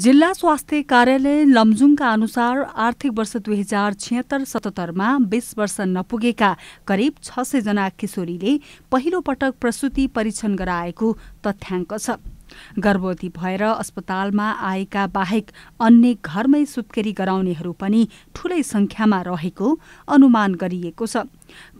जिल्ला स्वास्थ्य कार्यालय लमजुङका अनुसार आर्थिक वर्ष दुई हजार छिहत्तर सतहत्तरमा बिस वर्ष नपुगेका करिब छ सयजना किशोरीले पहिलो पटक प्रसुति परीक्षण गराएको तथ्याङ्क छ गर्भवती भएर अस्पतालमा आएका बाहेक अन्य घरमै सुत्केरी गराउनेहरू पनि ठूलै सङ्ख्यामा रहेको अनुमान गरिएको छ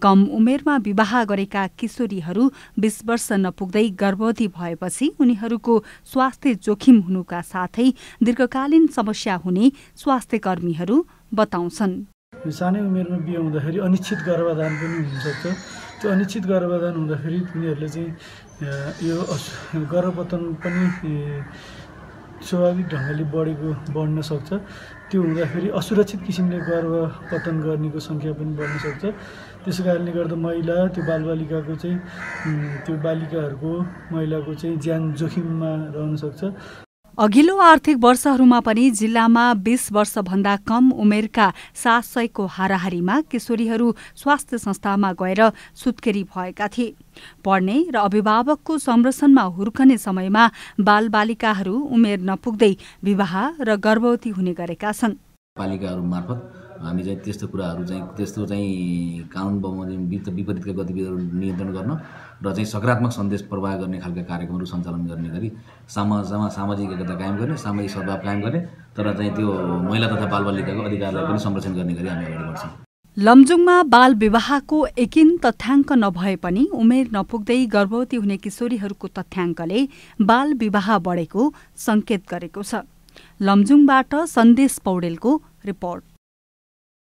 कम उमेरमा विवाह गरेका किशोरीहरू बीस वर्ष नपुग्दै गर्भवती भएपछि उनीहरूको स्वास्थ्य जोखिम हुनुका साथै दीर्घकालीन समस्या हुने स्वास्थ्य कर्मीहरू बताउँछन् सानै उमेरमा बिहे हुँदाखेरि अनिश्चित गर्भाधान पनि हुनसक्छ त्यो अनिश्चित गर्भाधान हुँदाखेरि तिनीहरूले चाहिँ यो गर्भपतन पनि स्वाभाविक ढङ्गले बढेको बढ्न सक्छ त्यो हुँदाखेरि असुरक्षित किसिमले गर्भपतन गर्नेको सङ्ख्या पनि बढ्न सक्छ त्यसै कारणले गर्दा महिला त्यो बालबालिकाको चाहिँ त्यो बालिकाहरूको महिलाको चाहिँ ज्यान जोखिममा रहन सक्छ अघिल्लो आर्थिक वर्षहरूमा पनि जिल्लामा बीस वर्षभन्दा कम उमेरका सात सयको हाराहारीमा किशोरीहरू स्वास्थ्य संस्थामा गएर सुत्केरी भएका थिए पढ्ने र अभिभावकको संरक्षणमा हुर्कने समयमा बालबालिकाहरू उमेर नपुग्दै विवाह र गर्भवती हुने गरेका छन् हामी चाहिँ त्यस्तो कुराहरू चाहिँ त्यस्तो चाहिँ कानुन बमोजिम वित्त विपरीतका गतिविधिहरू नियन्त्रण गर्न र चाहिँ सकारात्मक सन्देश प्रवाह गर्ने खालका कार्यक्रमहरू सञ्चालन गर्ने गरी समाजमा सामाजिक एकता कायम गर्ने सामाजिक सद्भाव कायम गर्ने तर चाहिँ त्यो महिला तथा बालबालिकाको अधिकारलाई पनि संरक्षण गर्ने गरी हामी अगाडि बढ्छौँ लमजुङमा बाल विवाहको एकिन तथ्याङ्क नभए पनि उमेर नपुग्दै गर्भवती हुने किशोरीहरूको तथ्याङ्कले बाल विवाह बढेको सङ्केत गरेको छ लमजुङबाट सन्देश पौडेलको रिपोर्ट